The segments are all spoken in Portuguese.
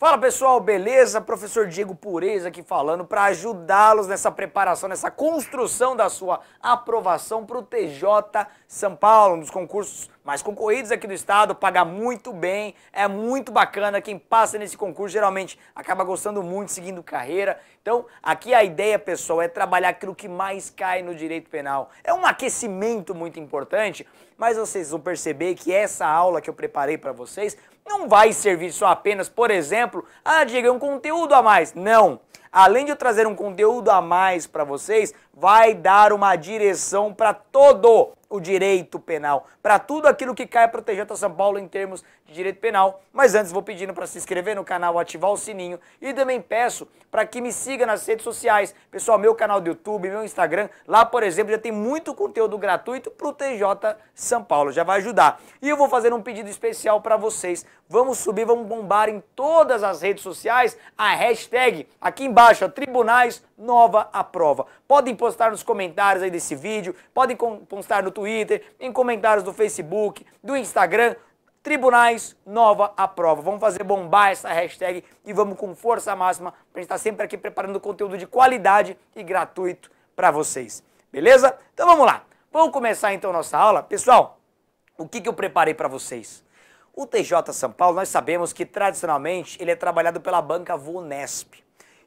Fala pessoal, beleza? Professor Diego Pureza aqui falando para ajudá-los nessa preparação, nessa construção da sua aprovação para o TJ São Paulo, um dos concursos mais concorridos aqui do estado, paga muito bem, é muito bacana. Quem passa nesse concurso geralmente acaba gostando muito, seguindo carreira. Então, aqui a ideia, pessoal, é trabalhar aquilo que mais cai no direito penal. É um aquecimento muito importante, mas vocês vão perceber que essa aula que eu preparei para vocês não vai servir só apenas, por exemplo, ah, diga é um conteúdo a mais. Não. Além de eu trazer um conteúdo a mais para vocês, vai dar uma direção para todo o direito penal, para tudo aquilo que cai para o TJ São Paulo em termos de direito penal. Mas antes vou pedindo para se inscrever no canal, ativar o sininho e também peço para que me siga nas redes sociais. Pessoal, meu canal do YouTube, meu Instagram, lá por exemplo já tem muito conteúdo gratuito para o TJ São Paulo, já vai ajudar. E eu vou fazer um pedido especial para vocês. Vamos subir, vamos bombar em todas as redes sociais a hashtag aqui embaixo, Tribunais nova a prova. Podem postar nos comentários aí desse vídeo, podem postar no Twitter, em comentários do Facebook, do Instagram. Tribunais, nova a prova. Vamos fazer bombar essa hashtag e vamos com força máxima para estar tá sempre aqui preparando conteúdo de qualidade e gratuito para vocês. Beleza? Então vamos lá. Vamos começar então nossa aula. Pessoal, o que, que eu preparei para vocês? O TJ São Paulo, nós sabemos que tradicionalmente ele é trabalhado pela banca Vunesp.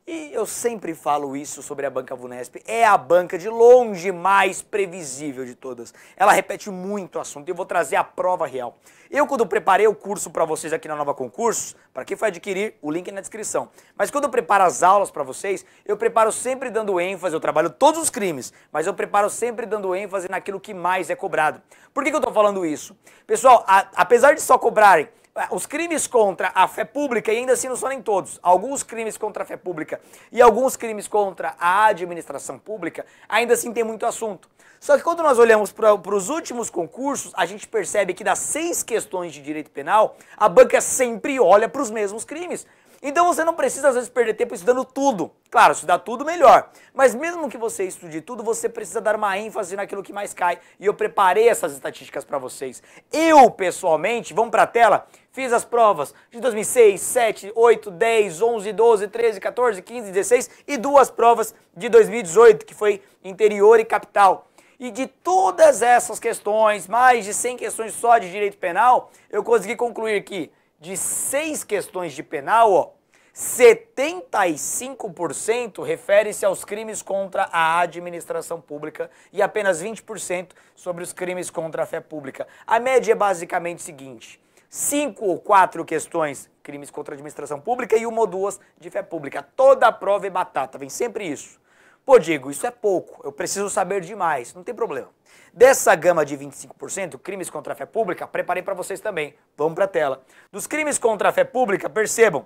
E eu sempre falo isso sobre a banca Vunesp. É a banca de longe mais previsível de todas. Ela repete muito o assunto e eu vou trazer a prova real. Eu, quando preparei o curso para vocês aqui na Nova Concursos, para quem foi adquirir, o link é na descrição. Mas quando eu preparo as aulas para vocês, eu preparo sempre dando ênfase, eu trabalho todos os crimes, mas eu preparo sempre dando ênfase naquilo que mais é cobrado. Por que, que eu estou falando isso? Pessoal, a, apesar de só cobrarem é, os crimes contra a fé pública, e ainda assim não são nem todos, alguns crimes contra a fé pública e alguns crimes contra a administração pública, ainda assim tem muito assunto. Só que quando nós olhamos para os últimos concursos, a gente percebe que das seis questões de direito penal, a banca sempre olha para os mesmos crimes. Então você não precisa às vezes perder tempo estudando tudo. Claro, estudar tudo melhor. Mas mesmo que você estude tudo, você precisa dar uma ênfase naquilo que mais cai. E eu preparei essas estatísticas para vocês. Eu, pessoalmente, vamos para a tela, fiz as provas de 2006, 7, 8, 10, 11, 12, 13, 14, 15, 16 e duas provas de 2018, que foi interior e capital. E de todas essas questões, mais de 100 questões só de direito penal, eu consegui concluir que de seis questões de penal, ó, 75% refere-se aos crimes contra a administração pública e apenas 20% sobre os crimes contra a fé pública. A média é basicamente o seguinte: cinco ou quatro questões, crimes contra a administração pública e uma ou duas de fé pública. Toda a prova é batata, vem sempre isso. Pô, Diego, isso é pouco, eu preciso saber demais, não tem problema. Dessa gama de 25%, crimes contra a fé pública, preparei para vocês também. Vamos para a tela. Dos crimes contra a fé pública, percebam,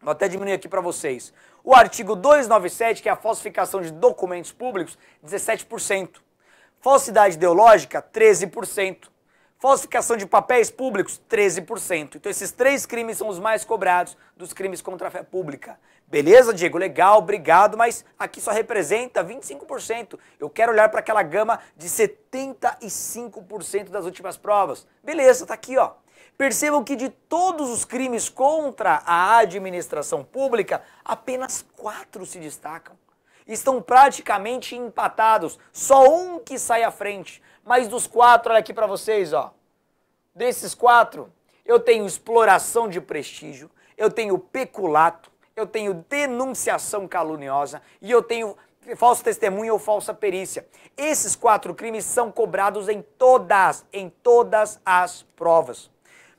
Vou até diminuir aqui para vocês. O artigo 297, que é a falsificação de documentos públicos, 17%. Falsidade ideológica, 13%. Falsificação de papéis públicos, 13%. Então, esses três crimes são os mais cobrados dos crimes contra a fé pública. Beleza, Diego? Legal, obrigado, mas aqui só representa 25%. Eu quero olhar para aquela gama de 75% das últimas provas. Beleza, tá aqui, ó. Percebam que de todos os crimes contra a administração pública, apenas quatro se destacam. Estão praticamente empatados, só um que sai à frente. Mas dos quatro, olha aqui para vocês, ó. Desses quatro, eu tenho exploração de prestígio, eu tenho peculato, eu tenho denunciação caluniosa e eu tenho falso testemunho ou falsa perícia. Esses quatro crimes são cobrados em todas, em todas as provas.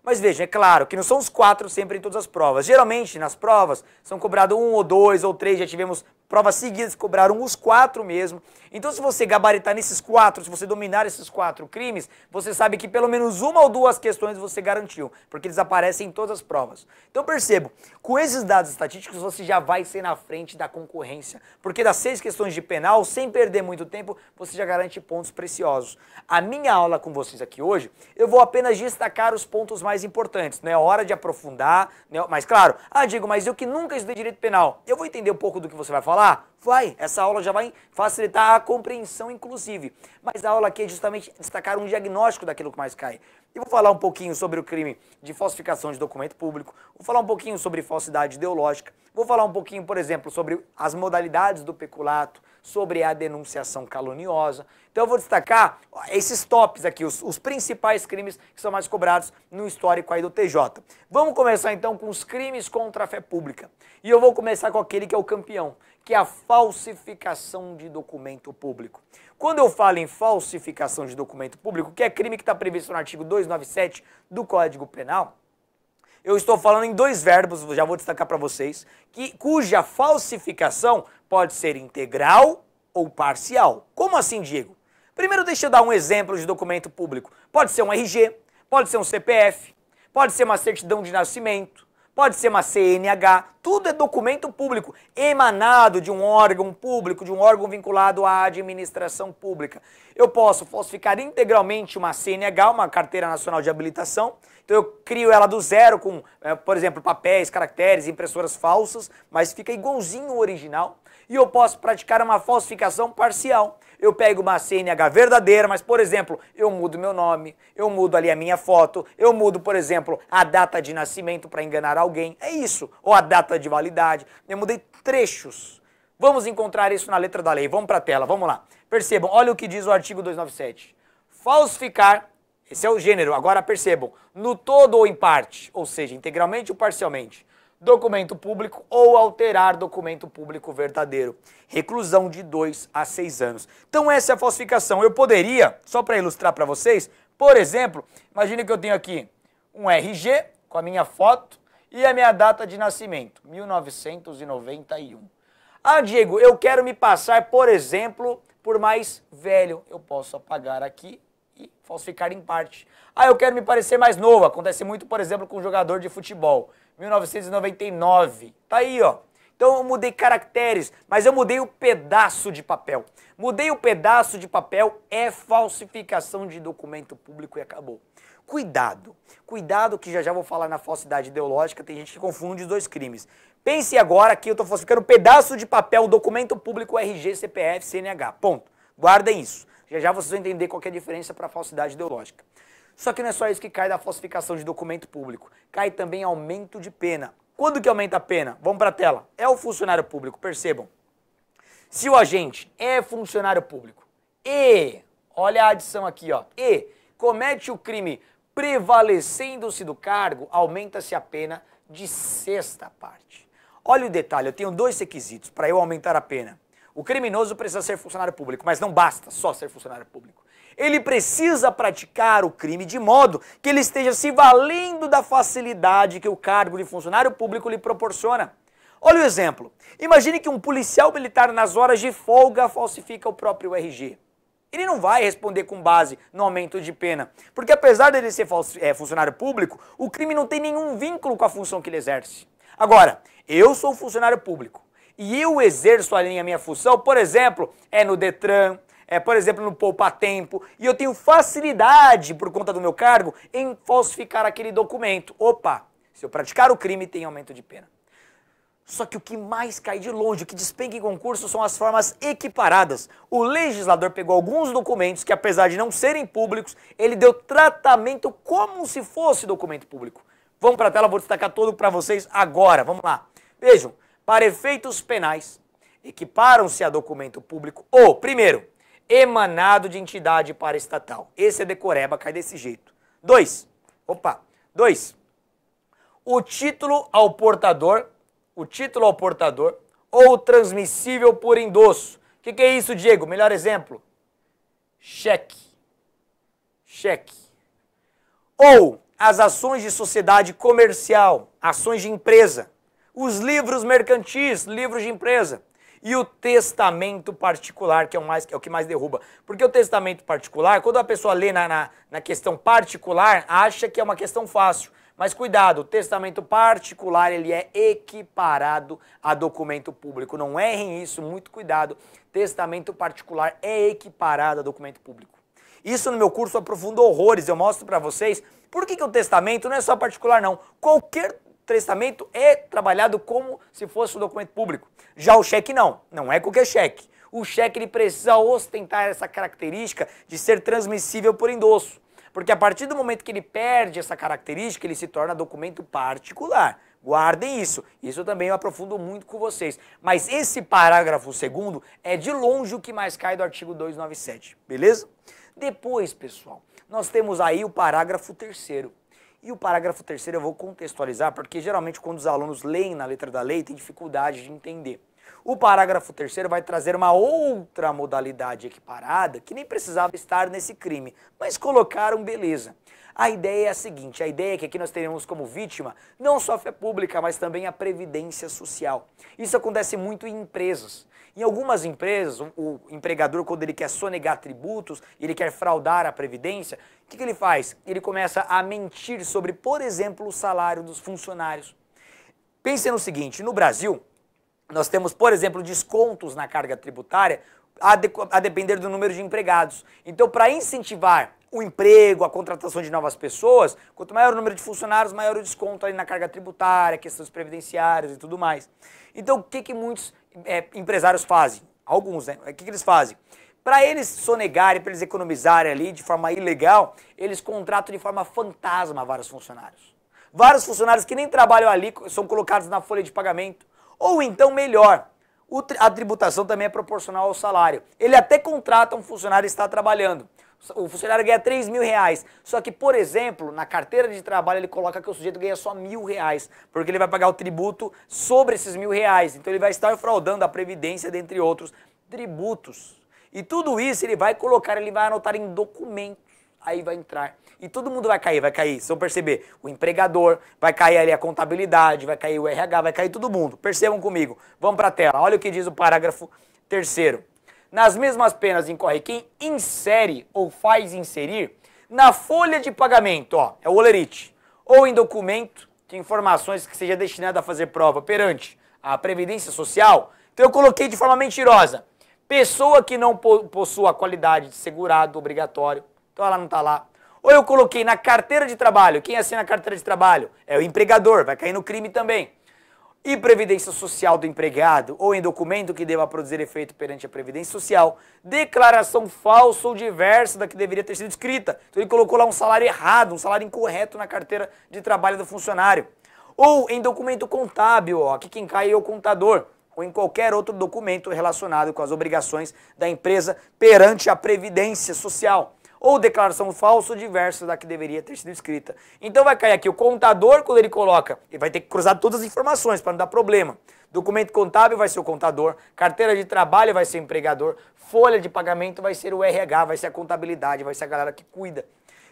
Mas veja, é claro que não são os quatro sempre em todas as provas. Geralmente, nas provas, são cobrados um ou dois ou três, já tivemos provas seguidas que cobraram os quatro mesmo. Então, se você gabaritar nesses quatro, se você dominar esses quatro crimes, você sabe que pelo menos uma ou duas questões você garantiu, porque eles aparecem em todas as provas. Então, percebo, com esses dados estatísticos você já vai ser na frente da concorrência, porque das seis questões de penal, sem perder muito tempo, você já garante pontos preciosos. A minha aula com vocês aqui hoje, eu vou apenas destacar os pontos mais importantes, não é hora de aprofundar, né? mas claro, ah, Diego, mas eu que nunca estudei direito penal, eu vou entender um pouco do que você vai falar? Vai, essa aula já vai facilitar a compreensão, inclusive. Mas a aula aqui é justamente destacar um diagnóstico daquilo que mais cai. E vou falar um pouquinho sobre o crime de falsificação de documento público, vou falar um pouquinho sobre falsidade ideológica, vou falar um pouquinho, por exemplo, sobre as modalidades do peculato, sobre a denunciação caluniosa. Então eu vou destacar esses tops aqui, os, os principais crimes que são mais cobrados no histórico aí do TJ. Vamos começar então com os crimes contra a fé pública. E eu vou começar com aquele que é o campeão, que é a falsificação de documento público. Quando eu falo em falsificação de documento público, que é crime que está previsto no artigo 297 do Código Penal, eu estou falando em dois verbos, já vou destacar para vocês, que, cuja falsificação pode ser integral ou parcial. Como assim, Diego? Primeiro, deixa eu dar um exemplo de documento público. Pode ser um RG, pode ser um CPF, pode ser uma certidão de nascimento, pode ser uma CNH. Tudo é documento público, emanado de um órgão público, de um órgão vinculado à administração pública. Eu posso falsificar integralmente uma CNH, uma Carteira Nacional de Habilitação. Então eu crio ela do zero com, eh, por exemplo, papéis, caracteres, impressoras falsas, mas fica igualzinho o original e eu posso praticar uma falsificação parcial. Eu pego uma CNH verdadeira, mas, por exemplo, eu mudo meu nome, eu mudo ali a minha foto, eu mudo, por exemplo, a data de nascimento para enganar alguém. É isso. Ou a data de validade. Eu mudei trechos. Vamos encontrar isso na letra da lei. Vamos para a tela, vamos lá. Percebam, olha o que diz o artigo 297. Falsificar esse é o gênero. Agora percebam, no todo ou em parte, ou seja, integralmente ou parcialmente documento público ou alterar documento público verdadeiro. Reclusão de 2 a 6 anos. Então essa é a falsificação. Eu poderia, só para ilustrar para vocês, por exemplo, imagine que eu tenho aqui um RG com a minha foto e a minha data de nascimento, 1991. Ah, Diego, eu quero me passar, por exemplo, por mais velho. Eu posso apagar aqui e falsificar em parte. Ah, eu quero me parecer mais novo. Acontece muito, por exemplo, com um jogador de futebol. 1999. Tá aí, ó. Então eu mudei caracteres, mas eu mudei o pedaço de papel. Mudei o pedaço de papel é falsificação de documento público e acabou. Cuidado, cuidado que já já vou falar na falsidade ideológica, tem gente que confunde os dois crimes. Pense agora que eu estou falsificando pedaço de papel, documento público, RG, CPF, CNH, ponto. Guardem isso. Já já vocês vão entender qual é a diferença para a falsidade ideológica. Só que não é só isso que cai da falsificação de documento público. Cai também aumento de pena. Quando que aumenta a pena? Vamos para a tela. É o funcionário público, percebam. Se o agente é funcionário público e, olha a adição aqui, ó, e comete o crime prevalecendo-se do cargo, aumenta-se a pena de sexta parte. Olha o detalhe, eu tenho dois requisitos para eu aumentar a pena. O criminoso precisa ser funcionário público, mas não basta só ser funcionário público ele precisa praticar o crime de modo que ele esteja se valendo da facilidade que o cargo de funcionário público lhe proporciona. Olha o exemplo. Imagine que um policial militar, nas horas de folga, falsifica o próprio RG. Ele não vai responder com base no aumento de pena, porque apesar dele ser é, funcionário público, o crime não tem nenhum vínculo com a função que ele exerce. Agora, eu sou funcionário público e eu exerço a minha função, por exemplo, é no Detran, é, por exemplo, no poupar tempo, e eu tenho facilidade, por conta do meu cargo, em falsificar aquele documento. Opa, se eu praticar o crime, tem aumento de pena. Só que o que mais cai de longe, o que despenca em concurso, são as formas equiparadas. O legislador pegou alguns documentos que, apesar de não serem públicos, ele deu tratamento como se fosse documento público. Vamos para a tela, vou destacar todo para vocês agora. Vamos lá. Vejam, para efeitos penais, equiparam-se a documento público o, primeiro, emanado de entidade paraestatal. Esse é decoreba, cai desse jeito. Dois. Opa. Dois. O título ao portador, o título ao portador ou transmissível por endosso. O que, que é isso, Diego? Melhor exemplo. Cheque. Cheque. Ou as ações de sociedade comercial, ações de empresa. Os livros mercantis, livros de empresa e o testamento particular, que é o, mais, que é o que mais derruba. Porque o testamento particular, quando a pessoa lê na, na, na questão particular, acha que é uma questão fácil. Mas cuidado, o testamento particular ele é equiparado a documento público. Não errem isso, muito cuidado. Testamento particular é equiparado a documento público. Isso no meu curso aprofunda horrores. Eu mostro para vocês por que, que o testamento não é só particular, não. Qualquer testamento é trabalhado como se fosse um documento público. Já o cheque não, não é qualquer cheque. O cheque ele precisa ostentar essa característica de ser transmissível por endosso. Porque a partir do momento que ele perde essa característica, ele se torna documento particular. Guardem isso. Isso também eu aprofundo muito com vocês. Mas esse parágrafo segundo é de longe o que mais cai do artigo 297, beleza? Depois, pessoal, nós temos aí o parágrafo terceiro. E o parágrafo terceiro eu vou contextualizar, porque geralmente quando os alunos leem na letra da lei, tem dificuldade de entender. O parágrafo terceiro vai trazer uma outra modalidade equiparada, que nem precisava estar nesse crime, mas colocaram beleza. A ideia é a seguinte, a ideia é que aqui nós teremos como vítima não só a fé pública, mas também a previdência social. Isso acontece muito em empresas. Em algumas empresas, o empregador, quando ele quer sonegar tributos, ele quer fraudar a previdência, que, que ele faz? Ele começa a mentir sobre, por exemplo, o salário dos funcionários. Pense no seguinte: no Brasil, nós temos, por exemplo, descontos na carga tributária a, de, a depender do número de empregados. Então, para incentivar o emprego, a contratação de novas pessoas, quanto maior o número de funcionários, maior o desconto ali na carga tributária, questões previdenciárias e tudo mais. Então, o que, que muitos é, empresários fazem? Alguns, né? O que, que eles fazem? Para eles sonegarem, para eles economizarem ali de forma ilegal, eles contratam de forma fantasma vários funcionários. Vários funcionários que nem trabalham ali são colocados na folha de pagamento. Ou então, melhor, a tributação também é proporcional ao salário. Ele até contrata um funcionário que está trabalhando. O funcionário ganha 3 mil reais. Só que, por exemplo, na carteira de trabalho ele coloca que o sujeito ganha só mil reais, porque ele vai pagar o tributo sobre esses mil reais. Então ele vai estar fraudando a Previdência, dentre outros tributos. E tudo isso ele vai colocar, ele vai anotar em documentos. Aí vai entrar. E todo mundo vai cair, vai cair. Vocês vão perceber. O empregador, vai cair ali a contabilidade, vai cair o RH, vai cair todo mundo. Percebam comigo. Vamos para a tela. Olha o que diz o parágrafo terceiro. Nas mesmas penas incorre quem insere ou faz inserir na folha de pagamento, ó, é o olerite, ou em documento de informações que seja destinado a fazer prova perante a Previdência Social. Então eu coloquei de forma mentirosa. Pessoa que não possua a qualidade de segurado obrigatório, então ela não está lá. Ou eu coloquei na carteira de trabalho, quem assina a carteira de trabalho? É o empregador, vai cair no crime também. E previdência social do empregado, ou em documento que deva produzir efeito perante a previdência social, declaração falsa ou diversa da que deveria ter sido escrita. Então ele colocou lá um salário errado, um salário incorreto na carteira de trabalho do funcionário. Ou em documento contábil, ó, aqui quem cai é o contador ou em qualquer outro documento relacionado com as obrigações da empresa perante a Previdência Social. Ou declaração falsa ou diversa da que deveria ter sido escrita. Então vai cair aqui o contador, quando ele coloca, ele vai ter que cruzar todas as informações para não dar problema. Documento contábil vai ser o contador, carteira de trabalho vai ser o empregador, folha de pagamento vai ser o RH, vai ser a contabilidade, vai ser a galera que cuida.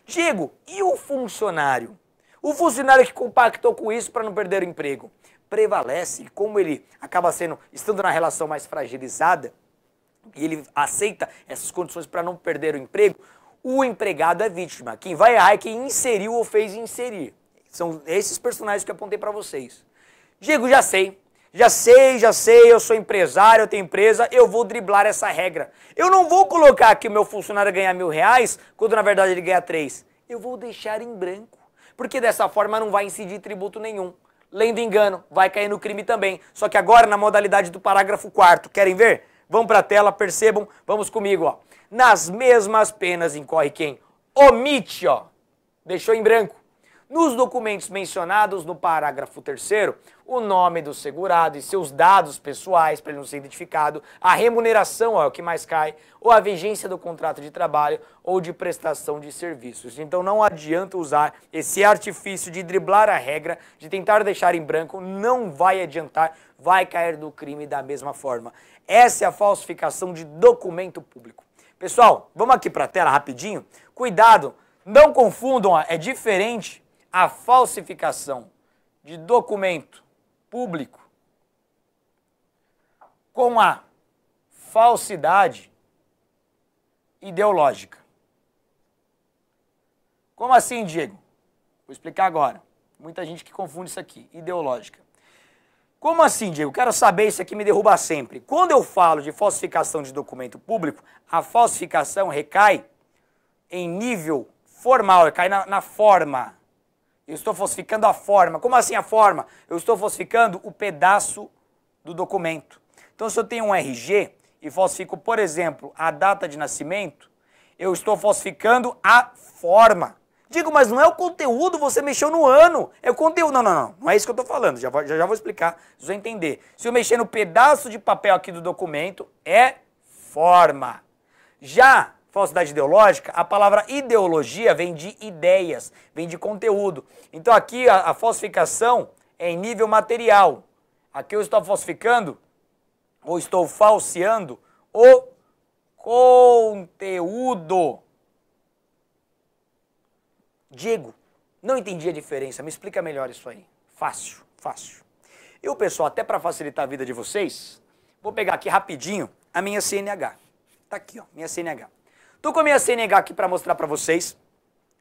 Diego, e o funcionário? O funcionário que compactou com isso para não perder o emprego? prevalece, e como ele acaba sendo, estando na relação mais fragilizada, e ele aceita essas condições para não perder o emprego, o empregado é vítima. Quem vai errar é quem inseriu ou fez inserir. São esses personagens que eu apontei para vocês. Diego, já sei. Já sei, já sei, eu sou empresário, eu tenho empresa, eu vou driblar essa regra. Eu não vou colocar que o meu funcionário ganha mil reais, quando na verdade ele ganha três. Eu vou deixar em branco, porque dessa forma não vai incidir tributo nenhum lendo engano, vai cair no crime também. Só que agora na modalidade do parágrafo 4 querem ver? Vão para a tela, percebam, vamos comigo, ó. Nas mesmas penas incorre quem omite, ó, deixou em branco nos documentos mencionados no parágrafo 3, o nome do segurado e seus dados pessoais para ele não ser identificado, a remuneração é o que mais cai, ou a vigência do contrato de trabalho ou de prestação de serviços. Então não adianta usar esse artifício de driblar a regra, de tentar deixar em branco, não vai adiantar, vai cair do crime da mesma forma. Essa é a falsificação de documento público. Pessoal, vamos aqui para a tela rapidinho. Cuidado, não confundam, é diferente a falsificação de documento público com a falsidade ideológica. Como assim, Diego? Vou explicar agora. Muita gente que confunde isso aqui, ideológica. Como assim, Diego? Quero saber, isso aqui me derruba sempre. Quando eu falo de falsificação de documento público, a falsificação recai em nível formal, recai na, na forma. Eu estou falsificando a forma. Como assim a forma? Eu estou falsificando o pedaço do documento. Então, se eu tenho um RG e falsifico, por exemplo, a data de nascimento, eu estou falsificando a forma. Digo, mas não é o conteúdo, você mexeu no ano. É o conteúdo. Não, não, não. Não é isso que eu estou falando. Já, já, já vou explicar, vocês vão entender. Se eu mexer no pedaço de papel aqui do documento, é forma. Já falsidade ideológica, a palavra ideologia vem de ideias, vem de conteúdo. Então aqui a, a falsificação é em nível material. Aqui eu estou falsificando ou estou falseando o conteúdo. Diego, não entendi a diferença, me explica melhor isso aí. Fácil, fácil. Eu pessoal, até para facilitar a vida de vocês, vou pegar aqui rapidinho a minha CNH. Tá aqui, ó, minha CNH. Tô com a minha CNH aqui para mostrar para vocês.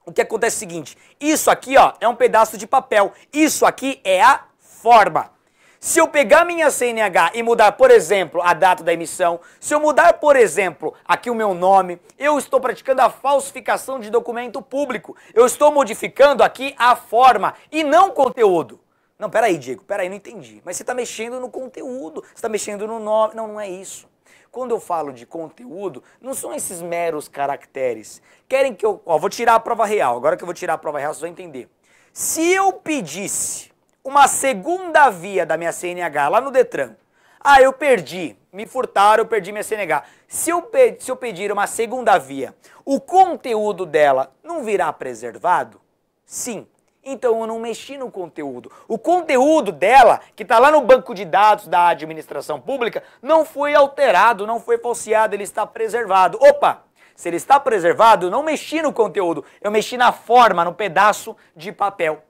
O que acontece é o seguinte, isso aqui ó, é um pedaço de papel, isso aqui é a forma. Se eu pegar minha CNH e mudar, por exemplo, a data da emissão, se eu mudar, por exemplo, aqui o meu nome, eu estou praticando a falsificação de documento público. Eu estou modificando aqui a forma e não o conteúdo. Não, peraí, Diego, peraí, não entendi. Mas você está mexendo no conteúdo, você está mexendo no nome. Não, não é isso. Quando eu falo de conteúdo, não são esses meros caracteres. Querem que eu. Ó, vou tirar a prova real. Agora que eu vou tirar a prova real, vocês vão entender. Se eu pedisse uma segunda via da minha CNH lá no Detran, ah, eu perdi, me furtaram, eu perdi minha CNH. Se eu, se eu pedir uma segunda via, o conteúdo dela não virá preservado? Sim. Então eu não mexi no conteúdo. O conteúdo dela, que está lá no banco de dados da administração pública, não foi alterado, não foi falseado, ele está preservado. Opa! Se ele está preservado, eu não mexi no conteúdo, eu mexi na forma, no pedaço de papel.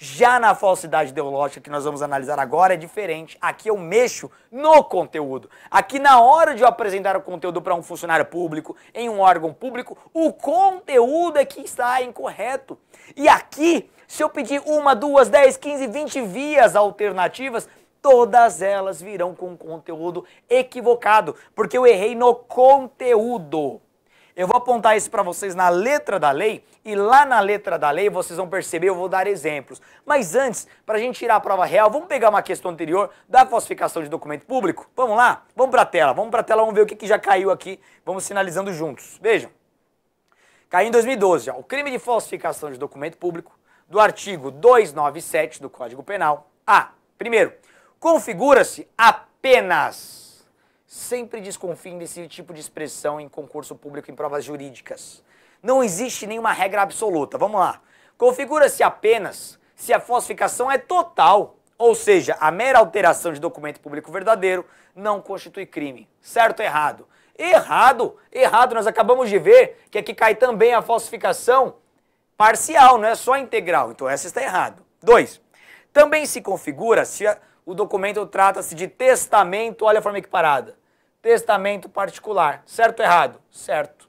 Já na falsidade ideológica que nós vamos analisar agora é diferente. Aqui eu mexo no conteúdo. Aqui na hora de eu apresentar o conteúdo para um funcionário público, em um órgão público, o conteúdo é que está incorreto. E aqui, se eu pedir uma, duas, dez, quinze, vinte vias alternativas, todas elas virão com conteúdo equivocado, porque eu errei no conteúdo. Eu vou apontar isso para vocês na letra da lei, e lá na letra da lei vocês vão perceber, eu vou dar exemplos. Mas antes, para a gente tirar a prova real, vamos pegar uma questão anterior da falsificação de documento público? Vamos lá? Vamos para a tela, vamos para a tela, vamos ver o que, que já caiu aqui, vamos sinalizando juntos. Vejam. Caiu em 2012 O crime de falsificação de documento público, do artigo 297 do Código Penal. A. Primeiro, configura-se apenas sempre desconfiem desse tipo de expressão em concurso público em provas jurídicas. Não existe nenhuma regra absoluta. Vamos lá. Configura-se apenas se a falsificação é total, ou seja, a mera alteração de documento público verdadeiro não constitui crime. Certo ou errado? Errado! Errado, nós acabamos de ver que aqui cai também a falsificação parcial, não é só integral. Então essa está errado. Dois. Também se configura se o documento trata-se de testamento, olha a forma equiparada testamento particular. Certo ou errado? Certo.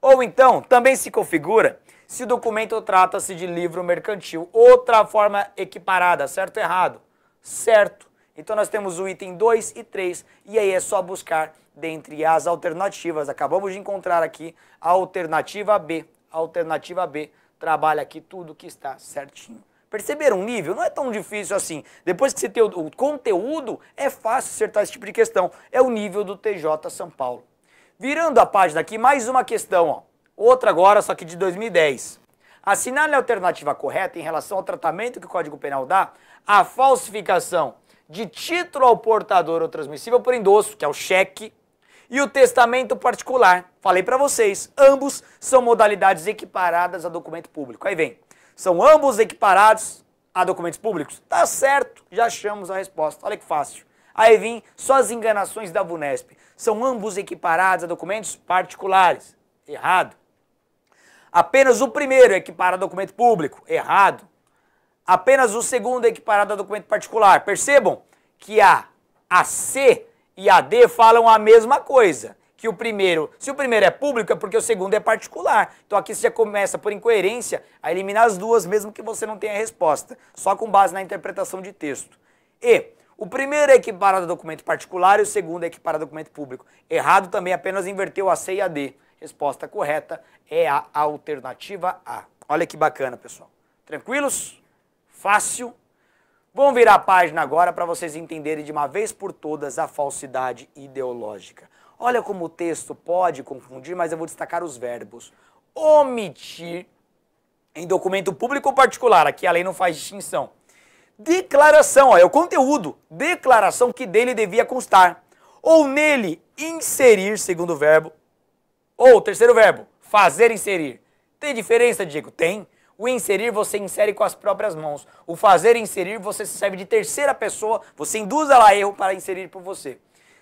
Ou então, também se configura se o documento trata-se de livro mercantil. Outra forma equiparada, certo ou errado? Certo. Então nós temos o item 2 e 3, e aí é só buscar dentre as alternativas. Acabamos de encontrar aqui a alternativa B. A alternativa B trabalha aqui tudo que está certinho. Perceberam o nível? Não é tão difícil assim. Depois que você tem o, conteúdo, é fácil acertar esse tipo de questão. É o nível do TJ São Paulo. Virando a página aqui, mais uma questão, ó. Outra agora, só que de 2010. Assinale a alternativa correta em relação ao tratamento que o Código Penal dá à falsificação de título ao portador ou transmissível por endosso, que é o cheque, e o testamento particular. Falei para vocês, ambos são modalidades equiparadas a documento público. Aí vem são ambos equiparados a documentos públicos? Tá certo, já achamos a resposta. Olha que fácil. Aí vem só as enganações da Bunesp. São ambos equiparados a documentos particulares. Errado. Apenas o primeiro é equipara a documento público. Errado. Apenas o segundo é equiparado a documento particular. Percebam que a, a C e a D falam a mesma coisa que o primeiro, se o primeiro é público, é porque o segundo é particular. Então aqui você já começa, por incoerência, a eliminar as duas, mesmo que você não tenha resposta, só com base na interpretação de texto. E o primeiro é equiparado a documento particular e o segundo é equiparado a documento público. Errado também, apenas inverteu a C e a D. Resposta correta é a alternativa A. Olha que bacana, pessoal. Tranquilos? Fácil? Vamos virar a página agora para vocês entenderem de uma vez por todas a falsidade ideológica. Olha como o texto pode confundir, mas eu vou destacar os verbos. Omitir em documento público ou particular, aqui a lei não faz distinção. Declaração, ó, é o conteúdo, declaração que dele devia constar. Ou nele inserir, segundo verbo, ou terceiro verbo, fazer inserir. Tem diferença, Diego? Tem. O inserir você insere com as próprias mãos. O fazer inserir você se serve de terceira pessoa, você induz ela a erro para inserir por você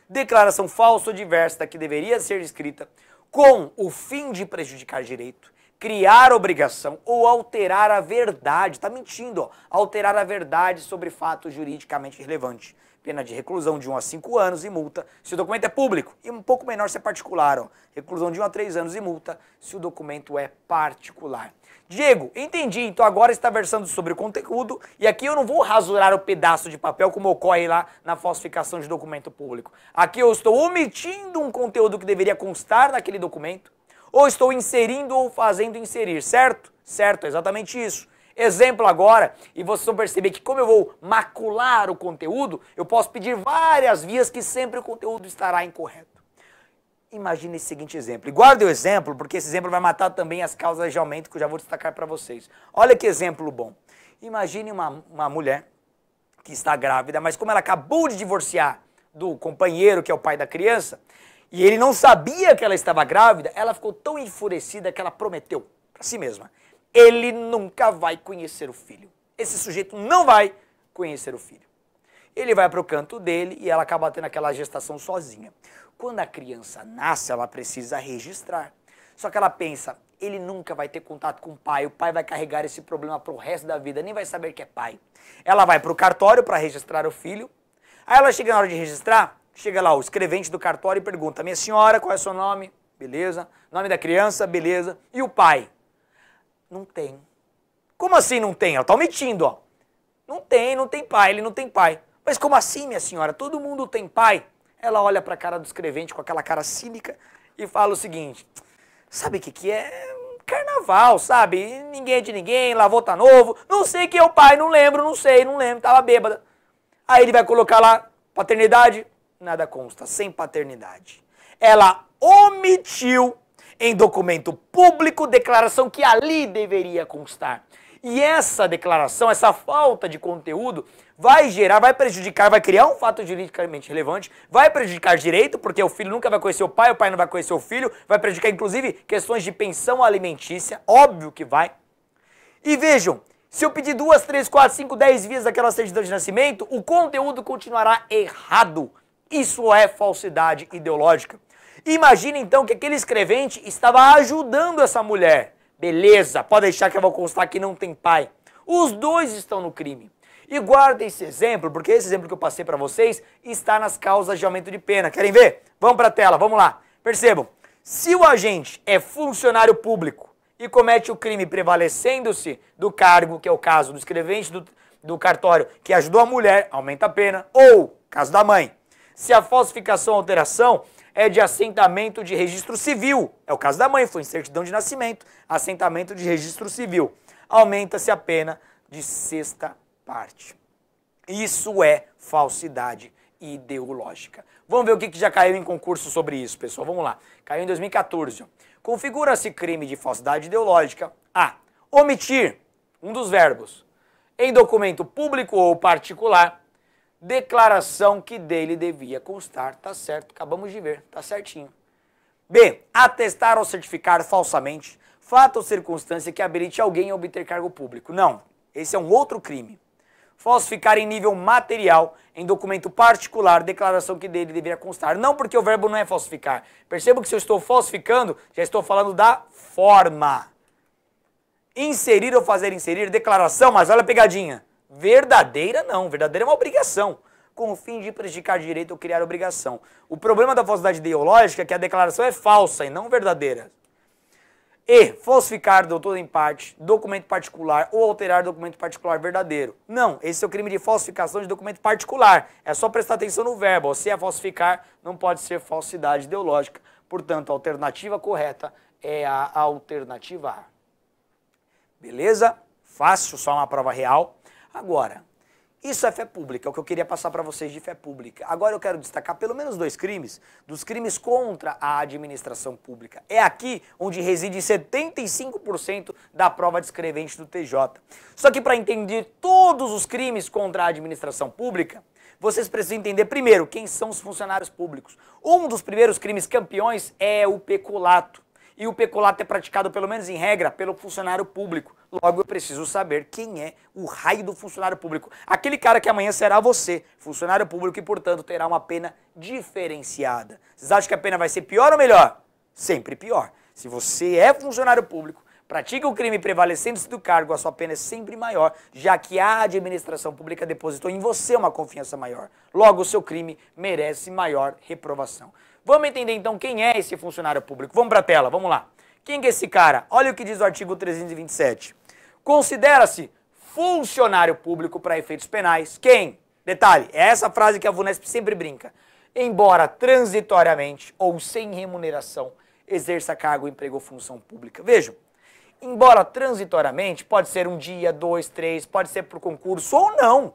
declaração falsa ou diversa da que deveria ser escrita, com o fim de prejudicar direito, criar obrigação ou alterar a verdade, está mentindo, ó, alterar a verdade sobre fato juridicamente relevante pena de reclusão de 1 a 5 anos e multa se o documento é público, e um pouco menor se é particular, ó, reclusão de 1 a 3 anos e multa se o documento é particular. Diego, entendi, então agora está versando sobre o conteúdo, e aqui eu não vou rasurar o pedaço de papel como ocorre lá na falsificação de documento público. Aqui eu estou omitindo um conteúdo que deveria constar naquele documento, ou estou inserindo ou fazendo inserir, certo? Certo, é exatamente isso. Exemplo agora, e vocês vão perceber que como eu vou macular o conteúdo, eu posso pedir várias vias que sempre o conteúdo estará incorreto. Imagine esse seguinte exemplo. E guarde o exemplo, porque esse exemplo vai matar também as causas de aumento que eu já vou destacar para vocês. Olha que exemplo bom. Imagine uma, uma mulher que está grávida, mas como ela acabou de divorciar do companheiro, que é o pai da criança, e ele não sabia que ela estava grávida, ela ficou tão enfurecida que ela prometeu para si mesma ele nunca vai conhecer o filho. Esse sujeito não vai conhecer o filho. Ele vai para o canto dele e ela acaba tendo aquela gestação sozinha. Quando a criança nasce, ela precisa registrar. Só que ela pensa, ele nunca vai ter contato com o pai, o pai vai carregar esse problema para o resto da vida, nem vai saber que é pai. Ela vai para o cartório para registrar o filho. Aí ela chega na hora de registrar, chega lá o escrevente do cartório e pergunta: Minha senhora, qual é o seu nome? Beleza. Nome da criança? Beleza. E o pai? Não tem. Como assim não tem? Ela está omitindo, ó. Não tem, não tem pai, ele não tem pai. Mas como assim, minha senhora? Todo mundo tem pai? Ela olha para a cara do escrevente com aquela cara cínica e fala o seguinte: Sabe o que, que é? Carnaval, sabe? Ninguém é de ninguém, lavou tá novo. Não sei quem é o pai, não lembro, não sei, não lembro, tava bêbada. Aí ele vai colocar lá paternidade, nada consta, sem paternidade. Ela omitiu em documento público declaração que ali deveria constar. E essa declaração, essa falta de conteúdo, vai gerar, vai prejudicar, vai criar um fato juridicamente relevante, vai prejudicar direito, porque o filho nunca vai conhecer o pai, o pai não vai conhecer o filho, vai prejudicar inclusive questões de pensão alimentícia, óbvio que vai. E vejam, se eu pedir duas, três, quatro, cinco, dez vias daquela certidão de nascimento, o conteúdo continuará errado. Isso é falsidade ideológica. Imagina então que aquele escrevente estava ajudando essa mulher. Beleza, pode deixar que eu vou constar que não tem pai. Os dois estão no crime. E guarda esse exemplo, porque esse exemplo que eu passei para vocês está nas causas de aumento de pena. Querem ver? Vamos para a tela, vamos lá. Percebam, se o agente é funcionário público e comete o crime prevalecendo-se do cargo, que é o caso do escrevente do, do cartório que ajudou a mulher, aumenta a pena, ou, caso da mãe, se a falsificação ou alteração é de assentamento de registro civil. É o caso da mãe, foi em certidão de nascimento, assentamento de registro civil. Aumenta-se a pena de sexta parte. Isso é falsidade ideológica. Vamos ver o que, que já caiu em concurso sobre isso, pessoal. Vamos lá. Caiu em 2014. Configura-se crime de falsidade ideológica a omitir um dos verbos em documento público ou particular declaração que dele devia constar. Tá certo, acabamos de ver, tá certinho. B. Atestar ou certificar falsamente fato ou circunstância que habilite alguém a obter cargo público. Não, esse é um outro crime. Falsificar em nível material, em documento particular, declaração que dele deveria constar. Não porque o verbo não é falsificar. Percebo que se eu estou falsificando, já estou falando da forma. Inserir ou fazer inserir declaração, mas olha a pegadinha Verdadeira não, verdadeira é uma obrigação, com o fim de prejudicar direito ou criar obrigação. O problema da falsidade ideológica é que a declaração é falsa e não verdadeira. E falsificar, doutor em parte, documento particular ou alterar documento particular verdadeiro. Não, esse é o crime de falsificação de documento particular. É só prestar atenção no verbo. Se é falsificar, não pode ser falsidade ideológica. Portanto, a alternativa correta é a alternativa A. Beleza? Fácil, só uma prova real. Agora, isso é fé pública, é o que eu queria passar para vocês de fé pública. Agora eu quero destacar pelo menos dois crimes, dos crimes contra a administração pública. É aqui onde reside 75% da prova descrevente do TJ. Só que para entender todos os crimes contra a administração pública, vocês precisam entender primeiro quem são os funcionários públicos. Um dos primeiros crimes campeões é o peculato e o peculato é praticado, pelo menos em regra, pelo funcionário público. Logo, eu preciso saber quem é o raio do funcionário público. Aquele cara que amanhã será você, funcionário público, e, portanto, terá uma pena diferenciada. Vocês acham que a pena vai ser pior ou melhor? Sempre pior. Se você é funcionário público, pratica o crime prevalecendo-se do cargo, a sua pena é sempre maior, já que a administração pública depositou em você uma confiança maior. Logo, o seu crime merece maior reprovação. Vamos entender então quem é esse funcionário público. Vamos para a tela, vamos lá. Quem é esse cara? Olha o que diz o artigo 327. Considera-se funcionário público para efeitos penais quem? Detalhe, é essa frase que a VUNESP sempre brinca. Embora transitoriamente ou sem remuneração exerça cargo, emprego ou função pública. Vejam, embora transitoriamente, pode ser um dia, dois, três, pode ser por concurso ou não.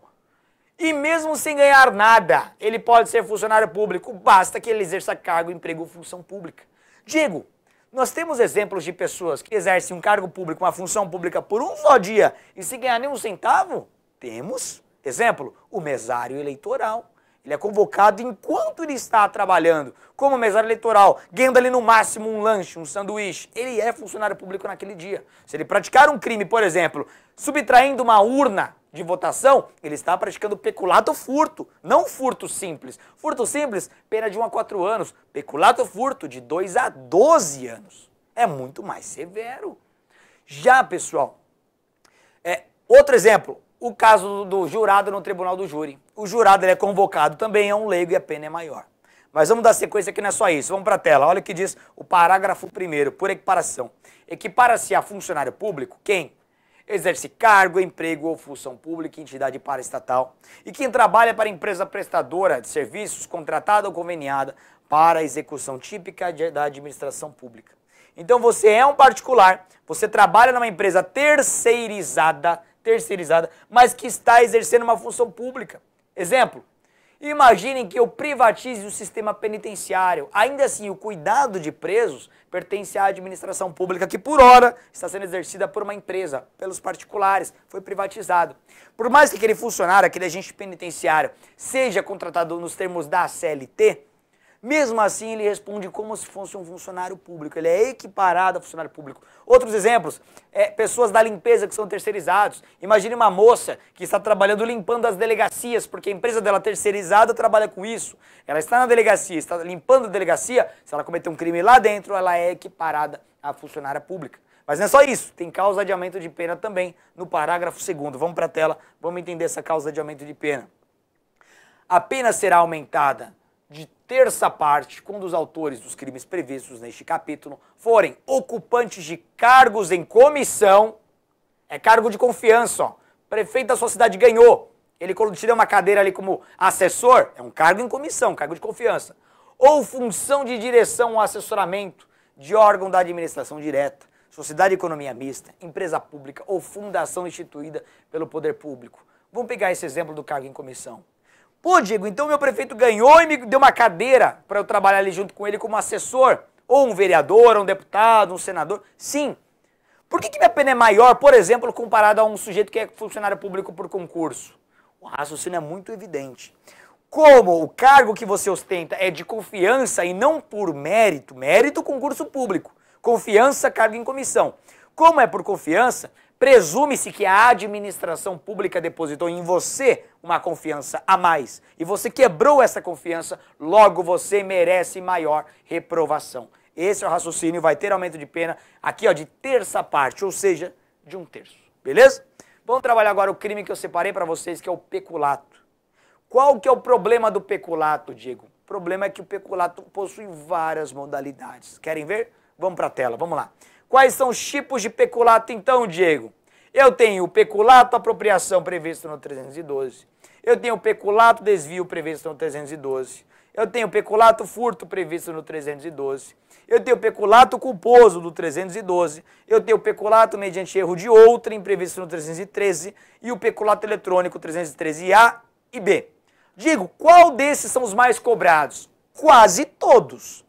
E mesmo sem ganhar nada, ele pode ser funcionário público, basta que ele exerça cargo, emprego ou função pública. Diego, nós temos exemplos de pessoas que exercem um cargo público, uma função pública por um só dia e sem ganhar nenhum centavo? Temos. Exemplo, o mesário eleitoral. Ele é convocado enquanto ele está trabalhando, como mesário eleitoral, ganhando ali no máximo um lanche, um sanduíche. Ele é funcionário público naquele dia. Se ele praticar um crime, por exemplo, subtraindo uma urna de votação, ele está praticando peculato furto, não furto simples. Furto simples, pena de 1 a 4 anos. Peculato furto, de 2 a 12 anos. É muito mais severo. Já, pessoal, é, outro exemplo, o caso do, jurado no tribunal do júri. O jurado é convocado também, é um leigo e a pena é maior. Mas vamos dar sequência que não é só isso. Vamos para a tela. Olha o que diz o parágrafo primeiro, por equiparação. Equipara-se a funcionário público quem exerce cargo, emprego ou função pública em entidade paraestatal e quem trabalha para empresa prestadora de serviços contratada ou conveniada para a execução típica de, da administração pública. Então você é um particular, você trabalha numa empresa terceirizada, terceirizada, mas que está exercendo uma função pública. Exemplo, imaginem que eu privatize o sistema penitenciário. Ainda assim, o cuidado de presos pertence à administração pública que, por hora, está sendo exercida por uma empresa, pelos particulares, foi privatizado. Por mais que aquele funcionário, aquele agente penitenciário, seja contratado nos termos da CLT, mesmo assim, ele responde como se fosse um funcionário público. Ele é equiparado a funcionário público. Outros exemplos, é, pessoas da limpeza que são terceirizados. Imagine uma moça que está trabalhando limpando as delegacias, porque a empresa dela terceirizada trabalha com isso. Ela está na delegacia, está limpando a delegacia. Se ela cometer um crime lá dentro, ela é equiparada a funcionária pública. Mas não é só isso, tem causa de aumento de pena também no parágrafo 2. Vamos para a tela, vamos entender essa causa de aumento de pena. A pena será aumentada de terça parte, quando os autores dos crimes previstos neste capítulo forem ocupantes de cargos em comissão, é cargo de confiança, ó. Prefeito da sua cidade ganhou. Ele quando tira uma cadeira ali como assessor, é um cargo em comissão, cargo de confiança. Ou função de direção ou assessoramento de órgão da administração direta, sociedade de economia mista, empresa pública ou fundação instituída pelo poder público. Vamos pegar esse exemplo do cargo em comissão. Pô, Diego, então meu prefeito ganhou e me deu uma cadeira para eu trabalhar ali junto com ele como assessor, ou um vereador, ou um deputado, um senador. Sim. Por que, que minha pena é maior, por exemplo, comparado a um sujeito que é funcionário público por concurso? O raciocínio é muito evidente. Como o cargo que você ostenta é de confiança e não por mérito, mérito concurso público, confiança, cargo em comissão. Como é por confiança, Presume-se que a administração pública depositou em você uma confiança a mais e você quebrou essa confiança, logo você merece maior reprovação. Esse é o raciocínio, vai ter aumento de pena aqui ó, de terça parte, ou seja, de um terço. Beleza? Vamos trabalhar agora o crime que eu separei para vocês, que é o peculato. Qual que é o problema do peculato, Diego? O problema é que o peculato possui várias modalidades. Querem ver? Vamos para a tela, vamos lá. Quais são os tipos de peculato então, Diego? Eu tenho o peculato apropriação previsto no 312. Eu tenho o peculato desvio previsto no 312. Eu tenho o peculato furto previsto no 312. Eu tenho o peculato culposo do 312. Eu tenho o peculato mediante erro de outrem previsto no 313 e o peculato eletrônico 313A e B. Digo, qual desses são os mais cobrados? Quase todos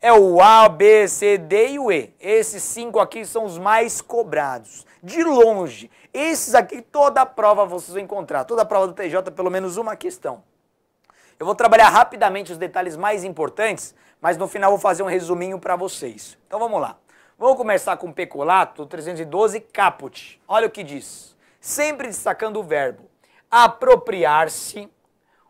é o A, B, C, D e o E. Esses cinco aqui são os mais cobrados. De longe, esses aqui toda a prova vocês vão encontrar. Toda a prova do TJ, pelo menos uma questão. Eu vou trabalhar rapidamente os detalhes mais importantes, mas no final vou fazer um resuminho para vocês. Então vamos lá. Vamos começar com o pecolato 312 caput. Olha o que diz. Sempre destacando o verbo apropriar-se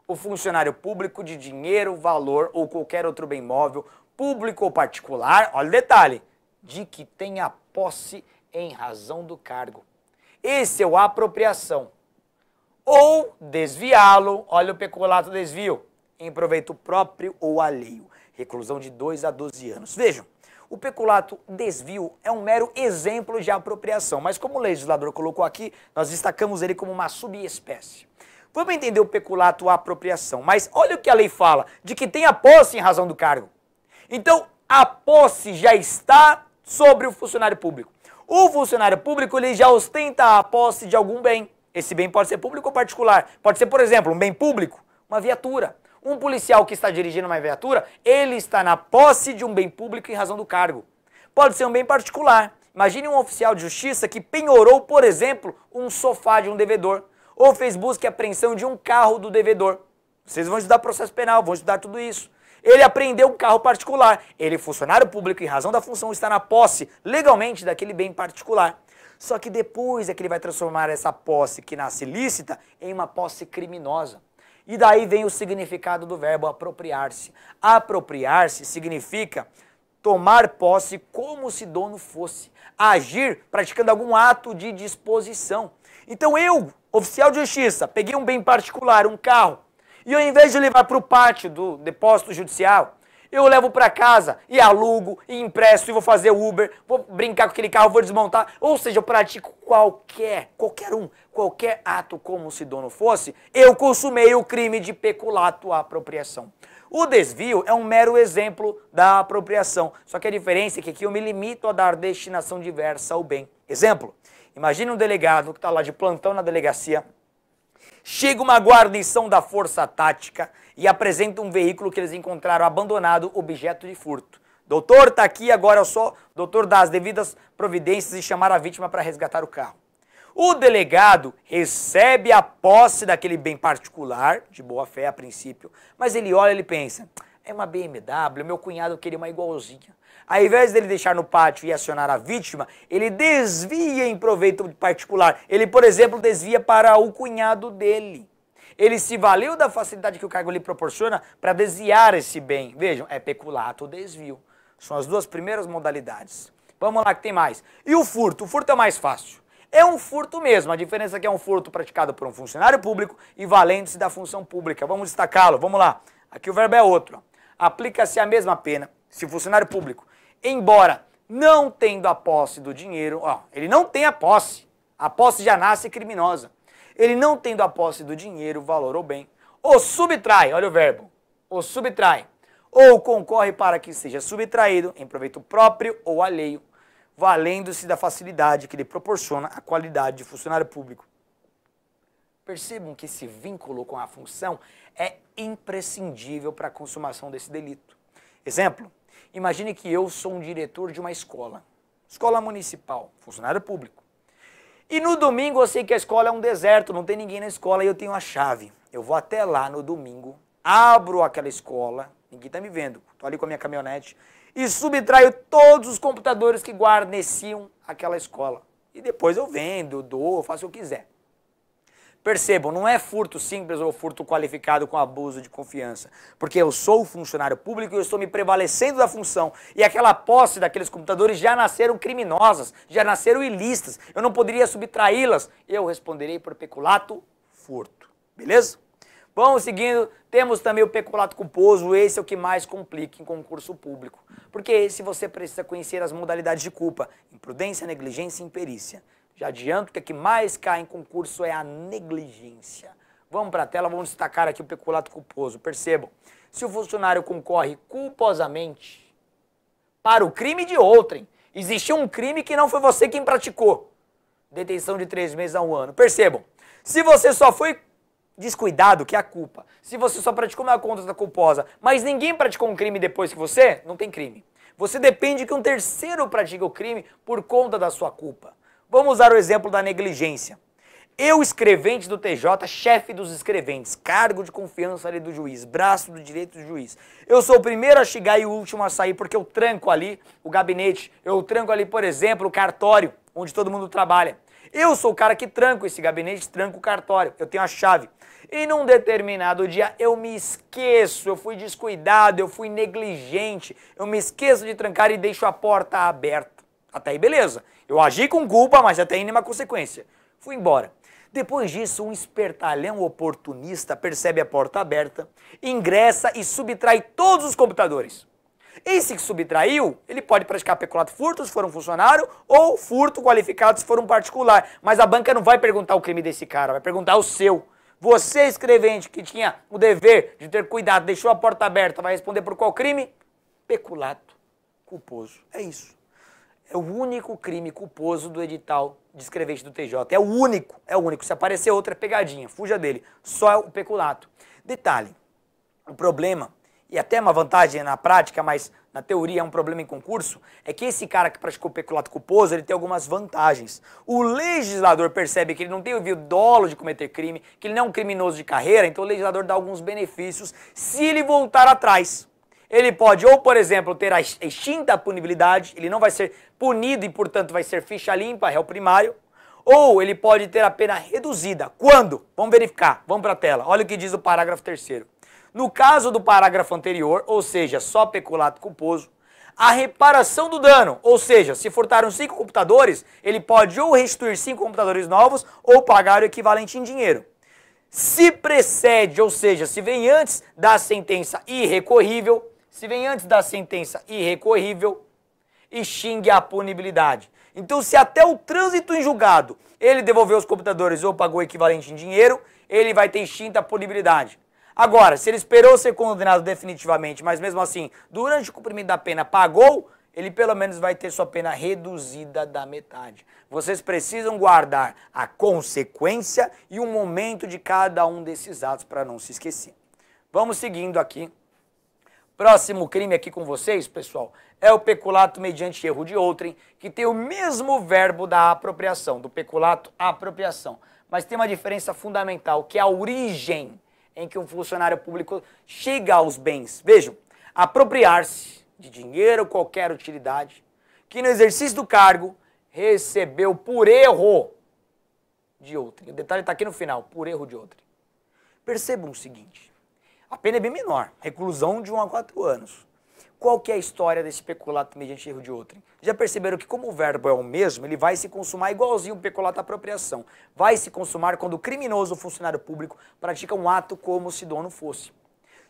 o funcionário público de dinheiro, valor ou qualquer outro bem móvel público ou particular, olha o detalhe, de que tenha posse em razão do cargo. Esse é o apropriação. Ou desviá-lo, olha o peculato desvio, em proveito próprio ou alheio. Reclusão de 2 a 12 anos. Vejam, o peculato desvio é um mero exemplo de apropriação, mas como o legislador colocou aqui, nós destacamos ele como uma subespécie. Vamos entender o peculato apropriação, mas olha o que a lei fala, de que tenha posse em razão do cargo. Então, a posse já está sobre o funcionário público. O funcionário público ele já ostenta a posse de algum bem. Esse bem pode ser público ou particular. Pode ser, por exemplo, um bem público, uma viatura. Um policial que está dirigindo uma viatura, ele está na posse de um bem público em razão do cargo. Pode ser um bem particular. Imagine um oficial de justiça que penhorou, por exemplo, um sofá de um devedor ou fez busca e apreensão de um carro do devedor. Vocês vão estudar processo penal, vão estudar tudo isso. Ele apreendeu um carro particular. Ele, é funcionário público, em razão da função, está na posse legalmente daquele bem particular. Só que depois é que ele vai transformar essa posse que nasce lícita em uma posse criminosa. E daí vem o significado do verbo apropriar-se. Apropriar-se significa tomar posse como se dono fosse, agir praticando algum ato de disposição. Então eu, oficial de justiça, peguei um bem particular, um carro, e ao invés de levar para o pátio do depósito judicial, eu levo para casa e alugo, e impresso, e vou fazer Uber, vou brincar com aquele carro, vou desmontar. Ou seja, eu pratico qualquer, qualquer um, qualquer ato como se dono fosse, eu consumei o crime de peculato à apropriação. O desvio é um mero exemplo da apropriação, só que a diferença é que aqui eu me limito a dar destinação diversa ao bem. Exemplo, imagine um delegado que está lá de plantão na delegacia, Chega uma guarnição da Força Tática e apresenta um veículo que eles encontraram abandonado, objeto de furto. Doutor, está aqui agora só. Doutor dar as devidas providências e chamar a vítima para resgatar o carro. O delegado recebe a posse daquele bem particular, de boa fé a princípio, mas ele olha e ele pensa: é uma BMW, meu cunhado queria uma igualzinha. Ao invés dele deixar no pátio e acionar a vítima, ele desvia em proveito particular. Ele, por exemplo, desvia para o cunhado dele. Ele se valeu da facilidade que o cargo lhe proporciona para desviar esse bem. Vejam, é peculato ou desvio. São as duas primeiras modalidades. Vamos lá que tem mais. E o furto? O furto é mais fácil. É um furto mesmo. A diferença é que é um furto praticado por um funcionário público e valendo-se da função pública. Vamos destacá-lo. Vamos lá. Aqui o verbo é outro aplica-se a mesma pena se o funcionário público, embora não tendo a posse do dinheiro, ó, ele não tem a posse, a posse já nasce criminosa. Ele não tendo a posse do dinheiro, valor ou bem, ou subtrai, olha o verbo, ou subtrai, ou concorre para que seja subtraído em proveito próprio ou alheio, valendo-se da facilidade que lhe proporciona a qualidade de funcionário público Percebam que esse vínculo com a função é imprescindível para a consumação desse delito. Exemplo, imagine que eu sou um diretor de uma escola, escola municipal, funcionário público. E no domingo eu sei que a escola é um deserto, não tem ninguém na escola e eu tenho a chave. Eu vou até lá no domingo, abro aquela escola, ninguém está me vendo, estou ali com a minha caminhonete, e subtraio todos os computadores que guarneciam aquela escola. E depois eu vendo, dou, faço o que eu quiser. Percebam, não é furto simples ou furto qualificado com abuso de confiança, porque eu sou funcionário público e eu estou me prevalecendo da função. E aquela posse daqueles computadores já nasceram criminosas, já nasceram ilícitas. Eu não poderia subtraí-las. Eu responderei por peculato, furto. Beleza? Bom, seguindo, temos também o peculato culposo, esse é o que mais complica em concurso público. Porque esse você precisa conhecer as modalidades de culpa, imprudência, negligência e imperícia. Já adianto que a que mais cai em concurso é a negligência. Vamos para a tela, vamos destacar aqui o peculato culposo. Percebam, se o funcionário concorre culposamente para o crime de outrem, existiu um crime que não foi você quem praticou. Detenção de três meses a um ano. Percebam, se você só foi descuidado, que é a culpa, se você só praticou uma conduta culposa, mas ninguém praticou um crime depois que você, não tem crime. Você depende que um terceiro pratique o crime por conta da sua culpa. Vamos usar o exemplo da negligência. Eu, escrevente do TJ, chefe dos escreventes, cargo de confiança ali do juiz, braço do direito do juiz. Eu sou o primeiro a chegar e o último a sair, porque eu tranco ali o gabinete. Eu tranco ali, por exemplo, o cartório, onde todo mundo trabalha. Eu sou o cara que tranco esse gabinete, tranco o cartório. Eu tenho a chave. E num determinado dia eu me esqueço, eu fui descuidado, eu fui negligente. Eu me esqueço de trancar e deixo a porta aberta. Até aí, beleza. Eu agi com culpa, mas até aí nenhuma consequência. Fui embora. Depois disso, um espertalhão oportunista percebe a porta aberta, ingressa e subtrai todos os computadores. Esse que subtraiu, ele pode praticar peculato furto se for um funcionário ou furto qualificado se for um particular. Mas a banca não vai perguntar o crime desse cara, vai perguntar o seu. Você, escrevente, que tinha o dever de ter cuidado, deixou a porta aberta, vai responder por qual crime? Peculato culposo. É isso. É o único crime culposo do edital de escrevente do TJ. É o único, é o único. Se aparecer outra é pegadinha, fuja dele. Só é o peculato. Detalhe, o problema, e até é uma vantagem na prática, mas na teoria é um problema em concurso, é que esse cara que praticou peculato culposo, ele tem algumas vantagens. O legislador percebe que ele não tem o dolo de cometer crime, que ele não é um criminoso de carreira, então o legislador dá alguns benefícios se ele voltar atrás. Ele pode, ou, por exemplo, ter a extinta punibilidade, ele não vai ser punido e, portanto, vai ser ficha limpa, réu primário, ou ele pode ter a pena reduzida. Quando? Vamos verificar, vamos para a tela. Olha o que diz o parágrafo terceiro. No caso do parágrafo anterior, ou seja, só peculato culposo, a reparação do dano, ou seja, se furtaram cinco computadores, ele pode ou restituir cinco computadores novos ou pagar o equivalente em dinheiro. Se precede, ou seja, se vem antes da sentença irrecorrível, se vem antes da sentença irrecorrível extingue a punibilidade. Então, se até o trânsito em julgado ele devolveu os computadores ou pagou o equivalente em dinheiro, ele vai ter extinta a punibilidade. Agora, se ele esperou ser condenado definitivamente, mas mesmo assim, durante o cumprimento da pena pagou, ele pelo menos vai ter sua pena reduzida da metade. Vocês precisam guardar a consequência e o momento de cada um desses atos para não se esquecer. Vamos seguindo aqui. Próximo crime aqui com vocês, pessoal, é o peculato mediante erro de outrem, que tem o mesmo verbo da apropriação, do peculato apropriação. Mas tem uma diferença fundamental, que é a origem em que um funcionário público chega aos bens. Vejam, apropriar-se de dinheiro ou qualquer utilidade que no exercício do cargo recebeu por erro de outrem. O detalhe está aqui no final, por erro de outrem. Percebam o seguinte, a pena é bem menor, reclusão de 1 um a 4 anos. Qual que é a história desse peculato mediante erro de outrem? Já perceberam que como o verbo é o mesmo, ele vai se consumar igualzinho o peculato à apropriação. Vai se consumar quando o criminoso funcionário público pratica um ato como se dono fosse.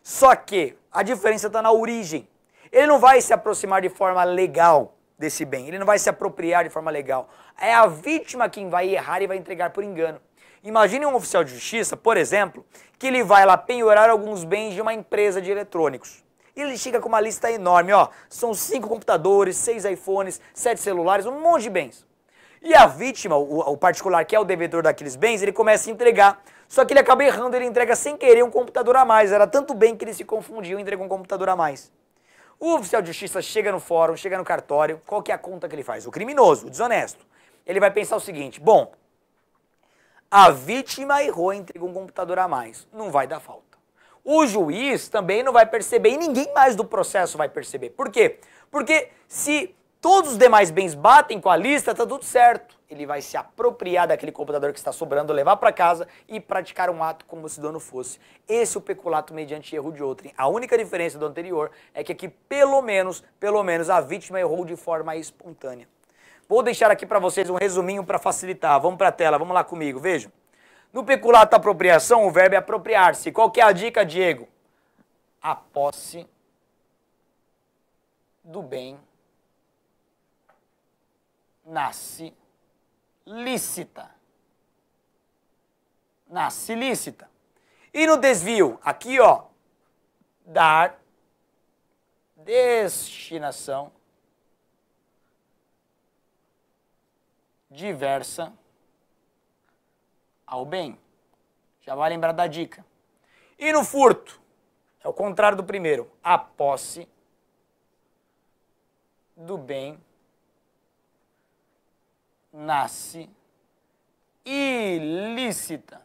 Só que a diferença está na origem. Ele não vai se aproximar de forma legal desse bem, ele não vai se apropriar de forma legal. É a vítima quem vai errar e vai entregar por engano. Imagine um oficial de justiça, por exemplo, que ele vai lá penhorar alguns bens de uma empresa de eletrônicos. E ele chega com uma lista enorme, ó. São cinco computadores, seis iPhones, sete celulares, um monte de bens. E a vítima, o, o particular que é o devedor daqueles bens, ele começa a entregar. Só que ele acaba errando, ele entrega sem querer um computador a mais. Era tanto bem que ele se confundiu e entregou um computador a mais. O oficial de justiça chega no fórum, chega no cartório, qual que é a conta que ele faz? O criminoso, o desonesto. Ele vai pensar o seguinte: bom, a vítima errou e entregou um computador a mais. Não vai dar falta. O juiz também não vai perceber e ninguém mais do processo vai perceber. Por quê? Porque se todos os demais bens batem com a lista, tá tudo certo. Ele vai se apropriar daquele computador que está sobrando, levar para casa e praticar um ato como se dono fosse. Esse é o peculato mediante erro de outrem. A única diferença do anterior é que aqui, pelo menos, pelo menos, a vítima errou de forma espontânea. Vou deixar aqui para vocês um resuminho para facilitar. Vamos para a tela, vamos lá comigo, vejam. No peculato apropriação, o verbo é apropriar-se. Qual que é a dica, Diego? A posse do bem nasce lícita. Nasce lícita. E no desvio, aqui ó, dar destinação diversa ao bem. Já vai lembrar da dica. E no furto? É o contrário do primeiro. A posse do bem nasce ilícita.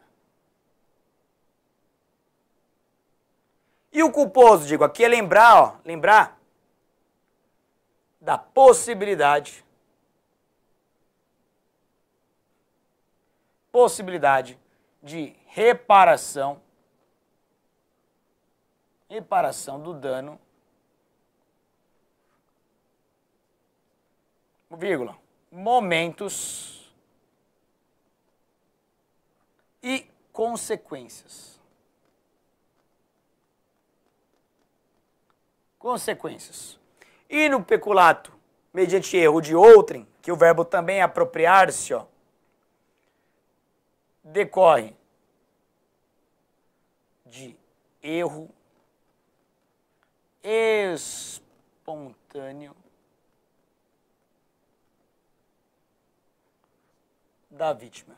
E o culposo, digo, aqui é lembrar, ó, lembrar da possibilidade possibilidade de reparação reparação do dano vírgula momentos e consequências consequências e no peculato mediante erro de outrem que o verbo também é apropriar-se ó decorre de erro espontâneo da vítima.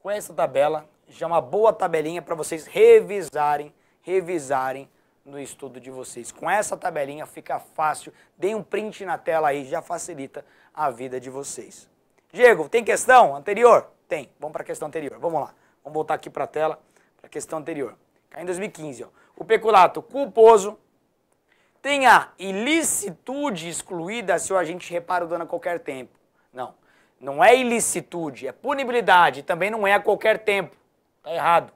Com essa tabela, já é uma boa tabelinha para vocês revisarem, revisarem no estudo de vocês. Com essa tabelinha fica fácil, deem um print na tela aí, já facilita a vida de vocês. Diego, tem questão anterior? Tem. Vamos para a questão anterior. Vamos lá. Vamos voltar aqui para a tela, para a questão anterior. Caiu em 2015. Ó. O peculato culposo tem a ilicitude excluída se o agente repara o dano a qualquer tempo. Não. Não é ilicitude, é punibilidade. Também não é a qualquer tempo. Está errado.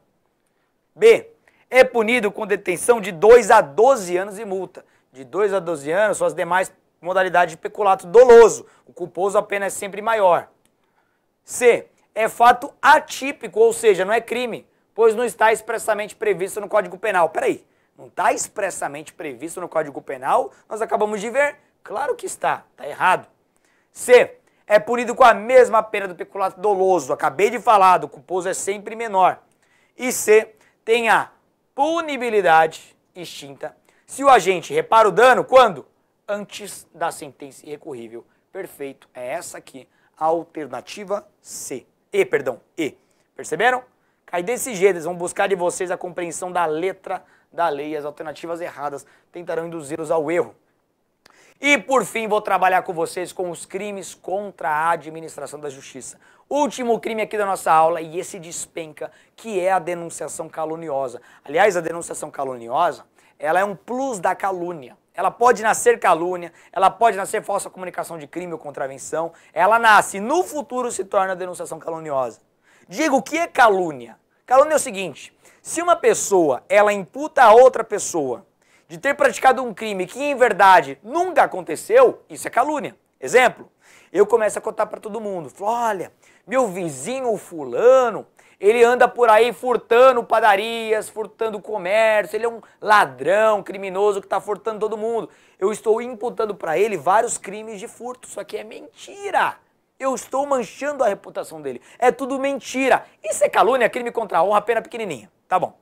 B. É punido com detenção de 2 a 12 anos e multa. De 2 a 12 anos são as demais modalidade de peculato doloso. O culposo apenas é sempre maior. C. É fato atípico, ou seja, não é crime, pois não está expressamente previsto no Código Penal. Peraí, não está expressamente previsto no Código Penal? Nós acabamos de ver? Claro que está, está errado. C. É punido com a mesma pena do peculato doloso. Acabei de falar, do culposo é sempre menor. E C. Tem a punibilidade extinta se o agente repara o dano quando antes da sentença irrecorrível. Perfeito, é essa aqui, a alternativa C. E, perdão, E. Perceberam? Cai desse jeito, eles vão buscar de vocês a compreensão da letra da lei. As alternativas erradas tentarão induzi-los ao erro. E por fim, vou trabalhar com vocês com os crimes contra a administração da justiça. Último crime aqui da nossa aula, e esse despenca, que é a denunciação caluniosa. Aliás, a denunciação caluniosa, ela é um plus da calúnia ela pode nascer calúnia, ela pode nascer falsa comunicação de crime ou contravenção, ela nasce e no futuro se torna denunciação caluniosa. Digo, o que é calúnia? Calúnia é o seguinte, se uma pessoa, ela imputa a outra pessoa de ter praticado um crime que em verdade nunca aconteceu, isso é calúnia. Exemplo, eu começo a contar para todo mundo, falo, olha, meu vizinho fulano, ele anda por aí furtando padarias, furtando comércio, ele é um ladrão, criminoso que está furtando todo mundo. Eu estou imputando para ele vários crimes de furto, Só que é mentira. Eu estou manchando a reputação dele. É tudo mentira. Isso é calúnia, crime contra a honra, pena pequenininha. Tá bom.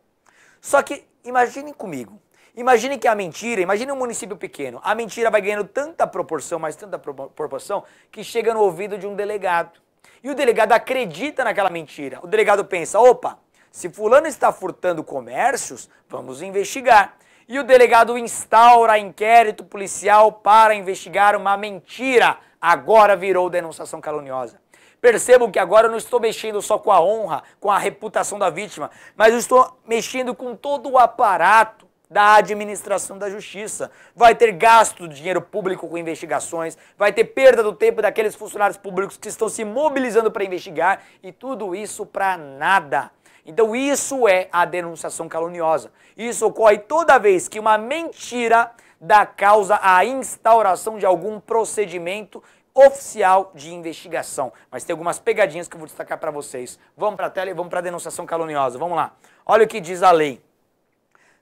Só que imaginem comigo. Imagine que é a mentira, imagine um município pequeno, a mentira vai ganhando tanta proporção, mas tanta proporção, que chega no ouvido de um delegado. E o delegado acredita naquela mentira. O delegado pensa: opa, se Fulano está furtando comércios, vamos investigar. E o delegado instaura inquérito policial para investigar uma mentira. Agora virou denunciação caluniosa. Percebo que agora eu não estou mexendo só com a honra, com a reputação da vítima, mas eu estou mexendo com todo o aparato da administração da justiça. Vai ter gasto de dinheiro público com investigações, vai ter perda do tempo daqueles funcionários públicos que estão se mobilizando para investigar e tudo isso para nada. Então isso é a denunciação caluniosa. Isso ocorre toda vez que uma mentira dá causa à instauração de algum procedimento oficial de investigação. Mas tem algumas pegadinhas que eu vou destacar para vocês. Vamos para a tela e vamos para a denunciação caluniosa. Vamos lá. Olha o que diz a lei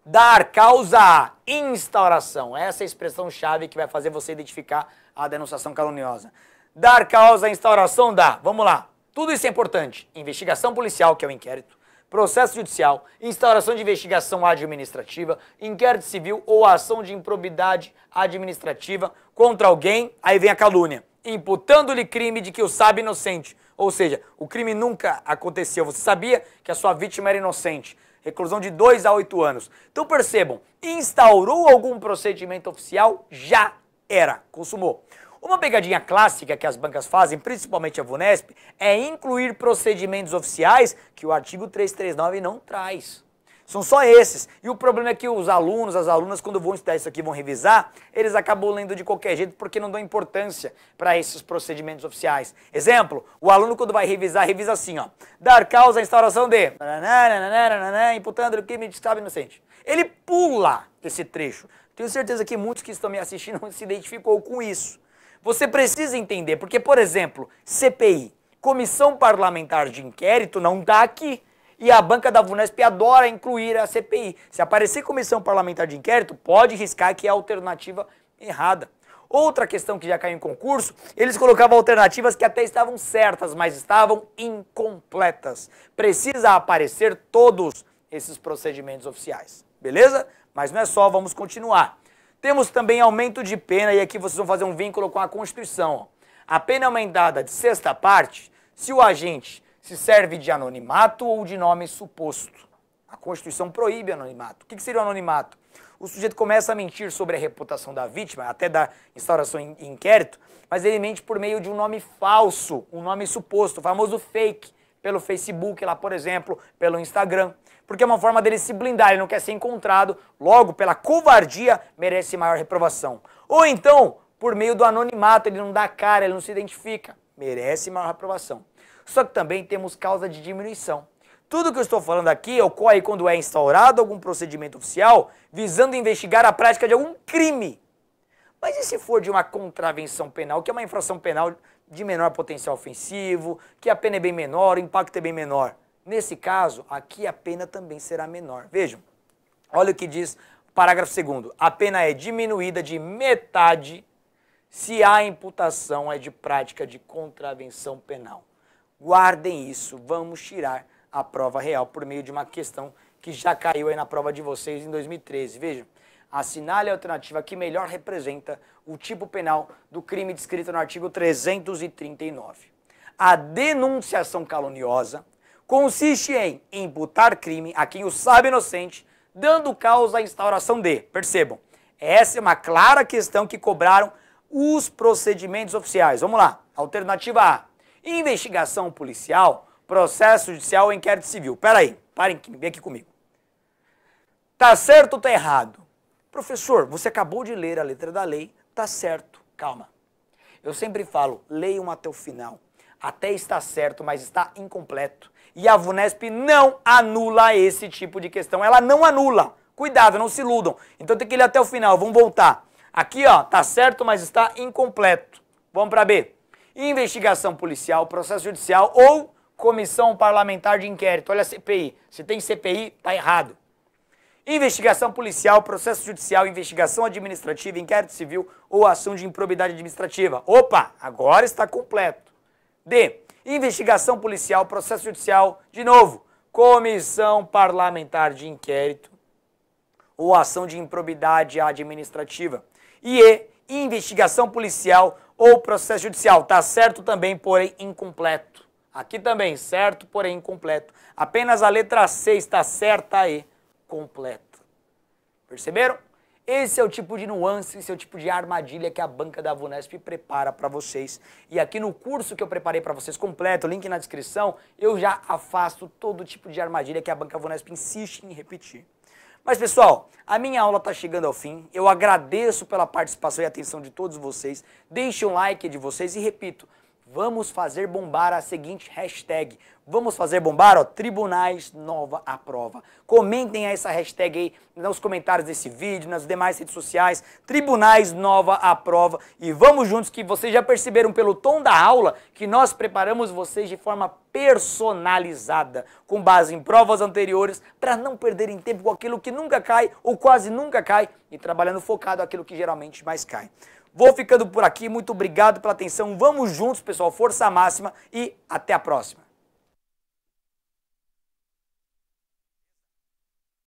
dar causa à instauração. Essa é a expressão chave que vai fazer você identificar a denunciação caluniosa. Dar causa à instauração da, vamos lá, tudo isso é importante. Investigação policial, que é o inquérito, processo judicial, instauração de investigação administrativa, inquérito civil ou ação de improbidade administrativa contra alguém, aí vem a calúnia, imputando-lhe crime de que o sabe inocente. Ou seja, o crime nunca aconteceu. Você sabia que a sua vítima era inocente reclusão de 2 a 8 anos. Então percebam, instaurou algum procedimento oficial, já era, consumou. Uma pegadinha clássica que as bancas fazem, principalmente a VUNESP, é incluir procedimentos oficiais que o artigo 339 não traz. São só esses. E o problema é que os alunos, as alunas, quando vão estudar isso aqui, vão revisar, eles acabam lendo de qualquer jeito porque não dão importância para esses procedimentos oficiais. Exemplo, o aluno quando vai revisar, revisa assim, ó. Dar causa à instauração de... Imputando o crime de estado inocente. Ele pula esse trecho. Tenho certeza que muitos que estão me assistindo se identificou com isso. Você precisa entender, porque, por exemplo, CPI, Comissão Parlamentar de Inquérito, não está aqui. E a banca da Vunesp adora incluir a CPI. Se aparecer comissão parlamentar de inquérito, pode riscar que é a alternativa errada. Outra questão que já caiu em concurso, eles colocavam alternativas que até estavam certas, mas estavam incompletas. Precisa aparecer todos esses procedimentos oficiais, beleza? Mas não é só, vamos continuar. Temos também aumento de pena, e aqui vocês vão fazer um vínculo com a Constituição. A pena é aumentada de sexta parte se o agente se serve de anonimato ou de nome suposto. A Constituição proíbe anonimato. O que seria o anonimato? O sujeito começa a mentir sobre a reputação da vítima, até da instauração em inquérito, mas ele mente por meio de um nome falso, um nome suposto, o famoso fake, pelo Facebook lá, por exemplo, pelo Instagram. Porque é uma forma dele se blindar, ele não quer ser encontrado, logo, pela covardia, merece maior reprovação. Ou então, por meio do anonimato, ele não dá cara, ele não se identifica, merece maior reprovação só que também temos causa de diminuição. Tudo que eu estou falando aqui ocorre quando é instaurado algum procedimento oficial visando investigar a prática de algum crime. Mas e se for de uma contravenção penal, que é uma infração penal de menor potencial ofensivo, que a pena é bem menor, o impacto é bem menor? Nesse caso, aqui a pena também será menor. Vejam, olha o que diz parágrafo 2. A pena é diminuída de metade se a imputação é de prática de contravenção penal. Guardem isso, vamos tirar a prova real por meio de uma questão que já caiu aí na prova de vocês em 2013. Vejam, assinale a alternativa que melhor representa o tipo penal do crime descrito no artigo 339. A denunciação caluniosa consiste em imputar crime a quem o sabe inocente, dando causa à instauração de. Percebam, essa é uma clara questão que cobraram os procedimentos oficiais. Vamos lá. Alternativa A investigação policial, processo judicial ou inquérito civil. Pera aí, parem, vem aqui comigo. Tá certo ou tá errado? Professor, você acabou de ler a letra da lei, tá certo. Calma. Eu sempre falo, leiam até o final. Até está certo, mas está incompleto. E a VUNESP não anula esse tipo de questão. Ela não anula. Cuidado, não se iludam. Então tem que ler até o final. Vamos voltar. Aqui, ó, tá certo, mas está incompleto. Vamos para B investigação policial, processo judicial ou comissão parlamentar de inquérito. Olha a CPI. Se tem CPI, tá errado. Investigação policial, processo judicial, investigação administrativa, inquérito civil ou ação de improbidade administrativa. Opa, agora está completo. D. Investigação policial, processo judicial, de novo, comissão parlamentar de inquérito ou ação de improbidade administrativa. E E. Investigação policial, ou processo judicial. Está certo também, porém incompleto. Aqui também, certo, porém incompleto. Apenas a letra C está certa e completa. Perceberam? Esse é o tipo de nuance, esse é o tipo de armadilha que a banca da Vunesp prepara para vocês. E aqui no curso que eu preparei para vocês completo, link na descrição, eu já afasto todo tipo de armadilha que a banca Vunesp insiste em repetir. Mas pessoal, a minha aula está chegando ao fim. Eu agradeço pela participação e atenção de todos vocês. Deixe um like de vocês e repito, vamos fazer bombar a seguinte hashtag. Vamos fazer bombar, ó, Tribunais Nova à Prova. Comentem essa hashtag aí nos comentários desse vídeo, nas demais redes sociais, Tribunais Nova à Prova. E vamos juntos que vocês já perceberam pelo tom da aula que nós preparamos vocês de forma personalizada, com base em provas anteriores, para não perderem tempo com aquilo que nunca cai ou quase nunca cai e trabalhando focado aquilo que geralmente mais cai. Vou ficando por aqui, muito obrigado pela atenção. Vamos juntos, pessoal, força máxima e até a próxima.